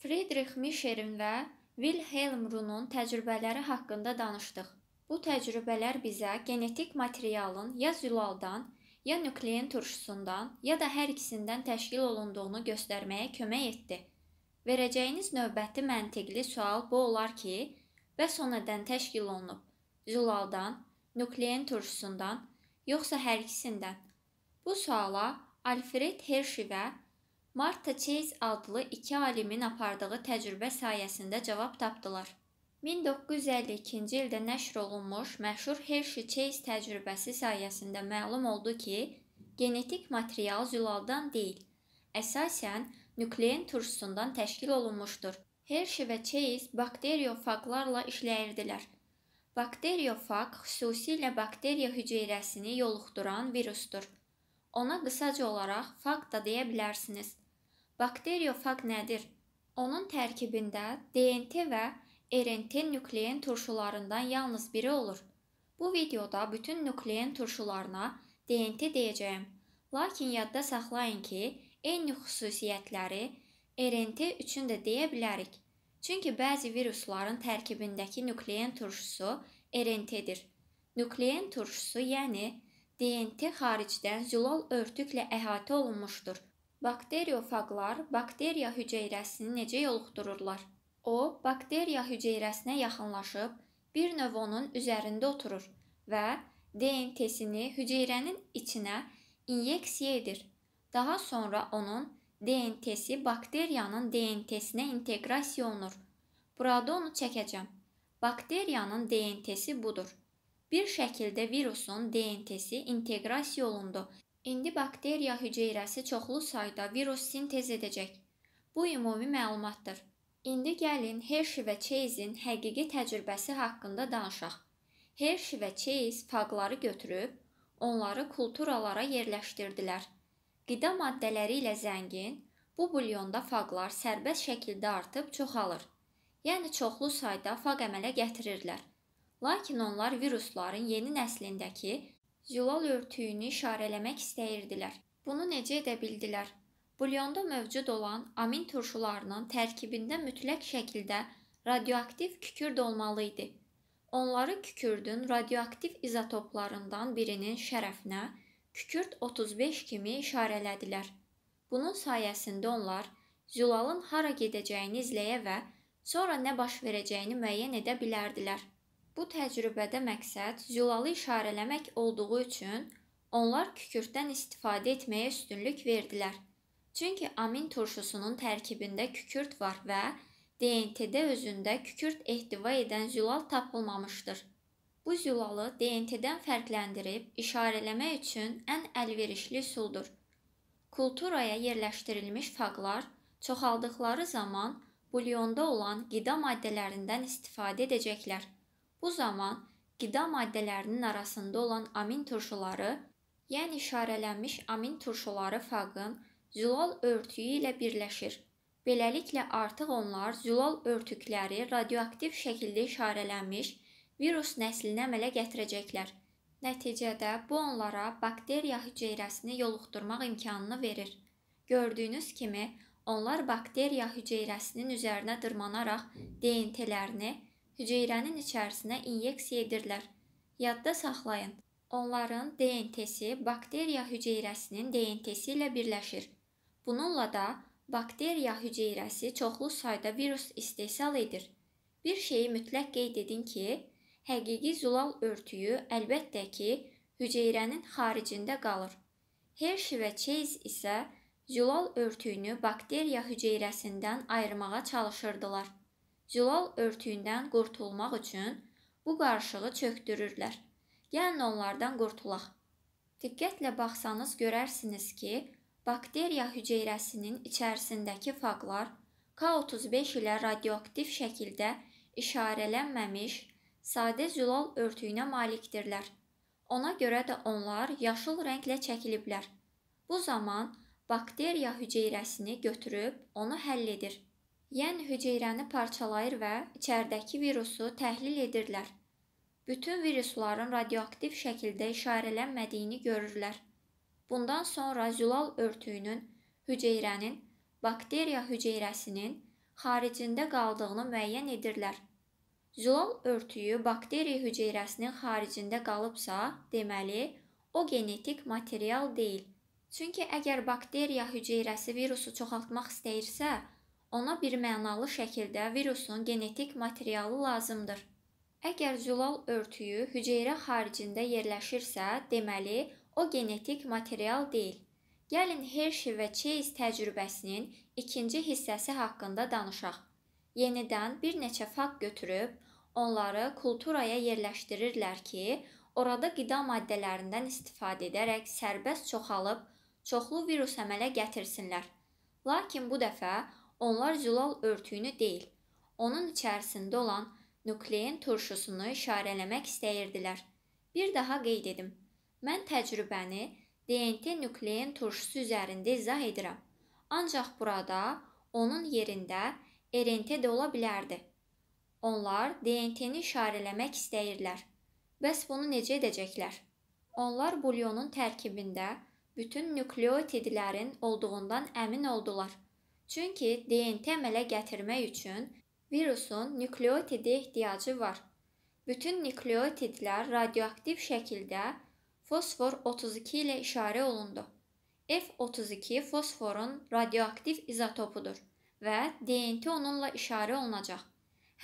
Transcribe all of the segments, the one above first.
Friedrich Mişerin və Wilhelm Runun təcrübələri haqqında danışdıq. Bu təcrübələr bizə genetik materialın ya zülaldan, ya nüklein turşusundan, ya da hər ikisindən təşkil olunduğunu göstərməyə kömək etdi. Verəcəyiniz növbəti məntiqli sual bu olar ki, və sonradan təşkil olunub zülaldan, nüklein turşusundan, yoxsa hər ikisindən? Bu suala Alfred Hershey və Marta Chase adlı iki alimin apardığı təcrübə sayəsində cavab tapdılar. 1952-ci ildə nəşr olunmuş məşhur Hershey-Chase təcrübəsi sayəsində məlum oldu ki, genetik material zülaldan deyil, əsasən nüklein turşusundan təşkil olunmuşdur. Hershey və Chase bakteriyofaqlarla işləyirdilər. Bakteriyofaq xüsusilə bakteriya hüceyrəsini yoluxduran virusdur. Ona qısaca olaraq faq da deyə bilərsiniz. Bakteriofag nədir? Onun tərkibində DNT və RNT nükleyin turşularından yalnız biri olur. Bu videoda bütün nükleyin turşularına DNT deyəcəyəm. Lakin yadda saxlayın ki, eyni xüsusiyyətləri RNT üçün də deyə bilərik. Çünki bəzi virusların tərkibindəki nükleyin turşusu RNT-dir. Nükleyin turşusu, yəni DNT xaricdən zülal örtüklə əhatə olunmuşdur. Bakteriofaqlar bakteriya hüceyrəsini necə yoluxdururlar? O, bakteriya hüceyrəsinə yaxınlaşıb bir növ onun üzərində oturur və DNT-sini hüceyrənin içinə inyeksiya edir. Daha sonra onun DNT-si bakteriyanın DNT-sinə inteqrasiya olunur. Burada onu çəkəcəm. Bakteriyanın DNT-si budur. Bir şəkildə virusun DNT-si inteqrasiya olundu İndi bakteriya hüceyrəsi çoxlu sayda virus sintez edəcək. Bu ümumi məlumatdır. İndi gəlin Hershey və Chase-in həqiqi təcrübəsi haqqında danışaq. Hershey və Chase faqları götürüb onları kulturalara yerləşdirdilər. Qida maddələri ilə zəngin bu bulyonda faqlar sərbəst şəkildə artıb çoxalır. Yəni çoxlu sayda faq əmələ gətirirlər. Lakin onlar virusların yeni nəslindəki zülal örtüyünü işarələmək istəyirdilər. Bunu necə edə bildilər? Bulyonda mövcud olan amin turşularının tərkibində mütləq şəkildə radioaktiv kükürd olmalı idi. Onları kükürdün radioaktiv izotoplarından birinin şərəfinə kükürd 35 kimi işarələdilər. Bunun sayəsində onlar Zülalın hara gedəcəyini izləyə və sonra nə baş verəcəyini müəyyən edə bilərdilər. Bu təcrübədə məqsəd zülalı işarələmək olduğu üçün onlar kükürddən istifadə etməyə üstünlük verdilər. Çünki amin turşusunun tərkibində kükürd var və DNT-də özündə kükürd ehtiva edən zülal tapılmamışdır. Bu zülalı DNT-dən fərqləndirib işarələmək üçün ən əlverişli üsuldur. Kulturaya yerləşdirilmiş faqlar çoxaldıqları zaman bulyonda olan qida maddələrindən istifadə edəcəklər. Bu zaman qida maddələrinin arasında olan amin turşuları, yəni işarələnmiş amin turşuları faqın zülal örtüyü ilə birləşir. Beləliklə artıq onlar zülal örtükləri radioaktiv şəkildə işarələnmiş virus nəslini əmələ gətirəcəklər. Nəticədə bu onlara bakteriya hüceyrəsini yoluxdurmaq imkanını verir. Gördüyünüz kimi, onlar bakteriya hüceyrəsinin üzərinə dırmanaraq DNT-lərini hüceyrənin içərisinə inyeksiya edirlər. Yadda saxlayın. Onların DNT-si bakteriya hüceyrəsinin DNT-si ilə birləşir. Bununla da bakteriya hüceyrəsi çoxlu sayda virus istehsal edir. Bir şeyi mütləq qeyd edin ki, həqiqi zülal örtüyü əlbəttə ki, hüceyrənin xaricində qalır. Hershey və Chase isə zülal örtüyünü bakteriya hüceyrəsindən ayırmağa çalışırdılar zülal örtüyündən qurtulmaq üçün bu qarışığı çökdürürlər. Gəlin onlardan qurtulaq. Diqqətlə baxsanız görərsiniz ki, bakteriya hüceyrəsinin içərisindəki faqlar K35 ilə radioaktiv şəkildə işarələnməmiş sadə zülal örtüyünə malikdirlər. Ona görə də onlar yaşıl rənglə çəkiliblər. Bu zaman bakteriya hüceyrəsini götürüb onu həll edir. Yən hüceyrəni parçalayır və içərdəki virusu təhlil edirlər. Bütün virusların radioaktiv şəkildə işarələnmədiyini görürlər. Bundan sonra zülal örtüyünün hüceyrənin bakteriya hüceyrəsinin xaricində qaldığını müəyyən edirlər. Zülal örtüyü bakteriya hüceyrəsinin xaricində qalıbsa, deməli, o genetik material deyil. Çünki əgər bakteriya hüceyrəsi virusu çoxaltmaq istəyirsə, ona birmənalı şəkildə virusun genetik materialı lazımdır. Əgər zülal örtüyü hüceyrə xaricində yerləşirsə, deməli o genetik material deyil. Gəlin Hershey və Chase təcrübəsinin ikinci hissəsi haqqında danışaq. Yenidən bir neçə fakt götürüb onları kulturaya yerləşdirirlər ki, orada qida maddələrindən istifadə edərək sərbəst çoxalıb çoxlu virus əmələ gətirsinlər. Lakin bu dəfə Onlar zülal örtüyünü deyil, onun içərisində olan nuklein turşusunu işarələmək istəyirdilər. Bir daha qeyd edim. Mən təcrübəni DNT nuklein turşusu üzərində izah edirəm. Ancaq burada onun yerində RNT də ola bilərdi. Onlar DNT-ni işarələmək istəyirlər. Bəs bunu necə edəcəklər? Onlar bulyonun tərkibində bütün nükleotidlərin olduğundan əmin oldular. Çünki DNT əmələ gətirmək üçün virusun nükleotidə ehtiyacı var. Bütün nükleotidlər radioaktiv şəkildə fosfor 32 ilə işarə olundu. F32 fosforun radioaktiv izotopudur və DNT onunla işarə olunacaq.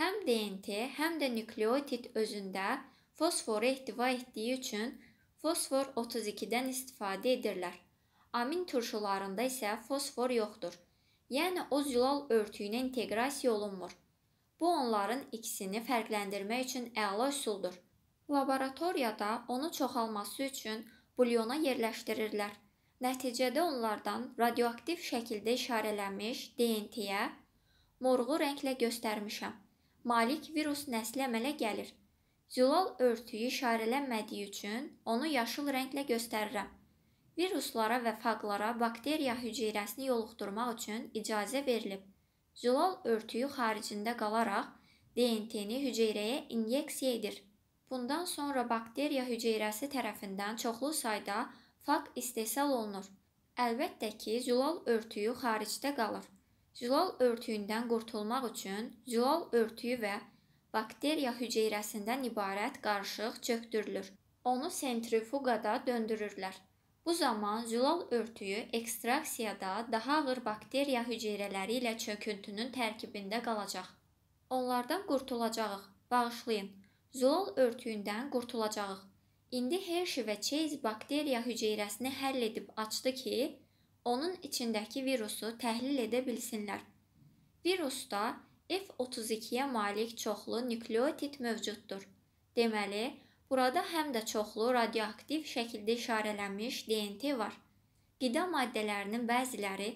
Həm DNT, həm də nükleotid özündə fosforu ehtiva etdiyi üçün fosfor 32-dən istifadə edirlər. Amin turşularında isə fosfor yoxdur yəni o zilal örtüyünə inteqrasiya olunmur. Bu onların ikisini fərqləndirmək üçün əla üsuldur. Laboratoriyada onu çoxalması üçün bulyona yerləşdirirlər. Nəticədə onlardan radioaktiv şəkildə işarələnmiş DNT-yə morğu rənglə göstərmişəm. Malik virus nəsli əmələ gəlir. Zülal örtüyü işarələnmədiyi üçün onu yaşıl rənglə göstərirəm. Viruslara və faqlara bakteriya hüceyrəsini yoluxdurmaq üçün icazə verilib. Zülal örtüyü xaricində qalaraq DNT-ni hüceyrəyə inyeksiya edir. Bundan sonra bakteriya hüceyrəsi tərəfindən çoxlu sayda faq istehsal olunur. Əlbəttə ki, zülal örtüyü xaricdə qalır. Zülal örtüyündən qurtulmaq üçün zülal örtüyü və bakteriya hüceyrəsindən ibarət qarışıq çökdürülür. Onu sentrifuqada döndürürlər. Bu zaman zülal örtüyü ekstraksiyada daha ağır bakteriya hüceyrələri ilə çöküntünün tərkibində qalacaq. Onlardan qurtulacağıq. Bağışlayın. Zülal örtüyündən qurtulacağıq. İndi Hershey və Chase bakteriya hüceyrəsini həll edib açdı ki, onun içindəki virusu təhlil edə bilsinlər. Virusda F32-yə malik çoxlu nükleotid mövcuddur. Deməli, Burada həm də çoxlu radioaktiv şəkildə işarələnmiş DNT var. Qida maddələrinin bəziləri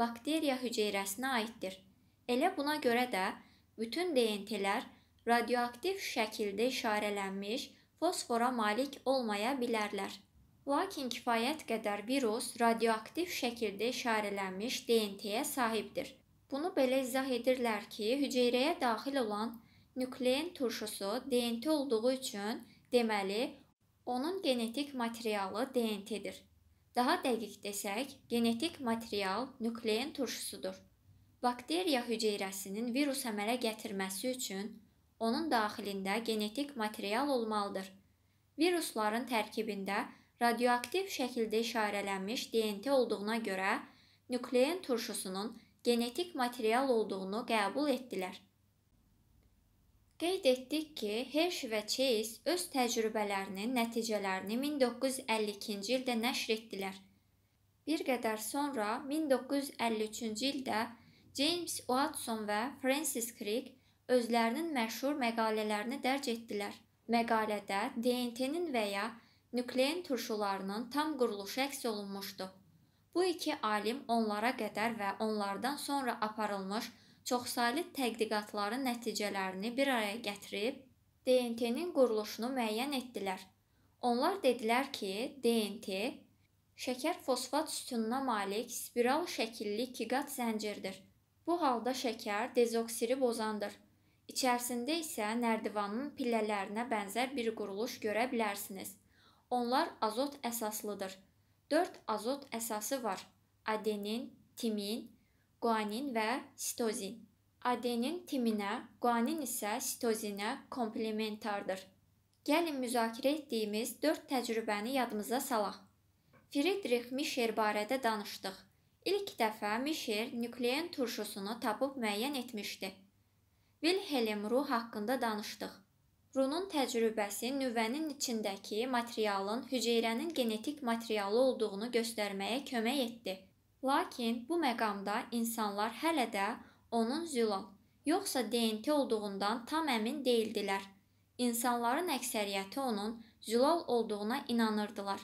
bakteriya hüceyrəsinə aiddir. Elə buna görə də bütün DNT-lər radioaktiv şəkildə işarələnmiş fosfora malik olmaya bilərlər. Lakin kifayət qədər virus radioaktiv şəkildə işarələnmiş DNT-yə sahibdir. Bunu belə izah edirlər ki, hüceyrəyə daxil olan nüklein turşusu DNT olduğu üçün Deməli, onun genetik materialı DNT-dir. Daha dəqiq desək, genetik material nükleyin turşusudur. Bakteriya hüceyrəsinin virus əmələ gətirməsi üçün onun daxilində genetik material olmalıdır. Virusların tərkibində radioaktiv şəkildə işarələnmiş DNT olduğuna görə nükleyin turşusunun genetik material olduğunu qəbul etdilər. Qeyd etdik ki, Hersh və Chase öz təcrübələrinin nəticələrini 1952-ci ildə nəşr etdilər. Bir qədər sonra 1953-cü ildə James Watson və Francis Crick özlərinin məşhur məqalələrini dərc etdilər. Məqalədə DNT-nin və ya nüklein turşularının tam quruluşu əks olunmuşdu. Bu iki alim onlara qədər və onlardan sonra aparılmış çoxsaylı tədqiqatların nəticələrini bir araya gətirib DNT-nin quruluşunu müəyyən etdilər. Onlar dedilər ki, DNT şəkər fosfat sütununa malik spiral şəkilli ikiqat zəncirdir. Bu halda şəkər dezoksiri bozandır. İçərisində isə nərdivanın pillələrinə bənzər bir quruluş görə bilərsiniz. Onlar azot əsaslıdır. 4 azot əsası var: adenin, timin, guanin və sitozin. Adenin timinə, guanin isə sitozinə komplementardır. Gəlin müzakirə etdiyimiz 4 təcrübəni yadımıza salaq. Friedrich Mischer barədə danışdıq. İlk dəfə Mischer nüklein turşusunu tapıb müəyyən etmişdi. Wilhelm Ru haqqında danışdıq. Runun təcrübəsi nüvənin içindəki materialın hüceyrənin genetik materialı olduğunu göstərməyə kömək etdi Lakin bu məqamda insanlar hələ də onun zülal, yoxsa DNT olduğundan tam əmin değildilər. İnsanların əksəriyyəti onun zülal olduğuna inanırdılar.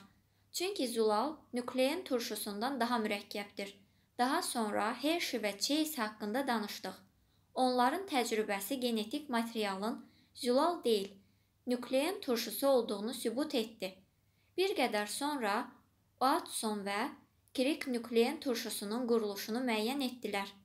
Çünki zülal nüklein turşusundan daha mürəkkəbdir. Daha sonra Hershey və Chase haqqında danışdıq. Onların təcrübəsi genetik materialın zülal deyil, nüklein turşusu olduğunu sübut etdi. Bir qədər sonra Watson və Krik nükleyin turşusunun quruluşunu müəyyən etdilər.